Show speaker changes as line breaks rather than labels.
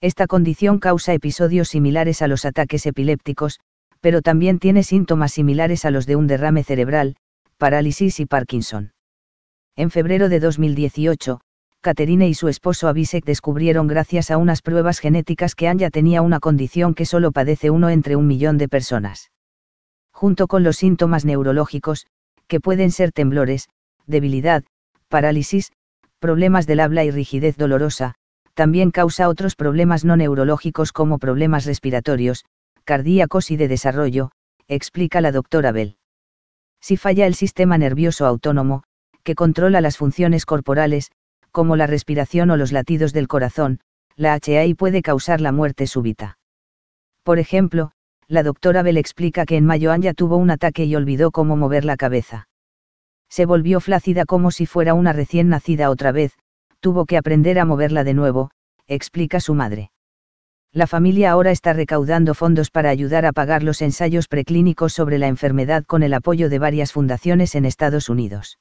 Esta condición causa episodios similares a los ataques epilépticos, pero también tiene síntomas similares a los de un derrame cerebral, parálisis y Parkinson. En febrero de 2018, Caterine y su esposo Abisek descubrieron gracias a unas pruebas genéticas que Anja tenía una condición que solo padece uno entre un millón de personas. Junto con los síntomas neurológicos, que pueden ser temblores, debilidad, parálisis, problemas del habla y rigidez dolorosa, también causa otros problemas no neurológicos como problemas respiratorios, cardíacos y de desarrollo, explica la doctora Bell. Si falla el sistema nervioso autónomo, que controla las funciones corporales, como la respiración o los latidos del corazón, la HAI puede causar la muerte súbita. Por ejemplo, la doctora Bell explica que en mayo ya tuvo un ataque y olvidó cómo mover la cabeza. Se volvió flácida como si fuera una recién nacida otra vez, tuvo que aprender a moverla de nuevo, explica su madre. La familia ahora está recaudando fondos para ayudar a pagar los ensayos preclínicos sobre la enfermedad con el apoyo de varias fundaciones en Estados Unidos.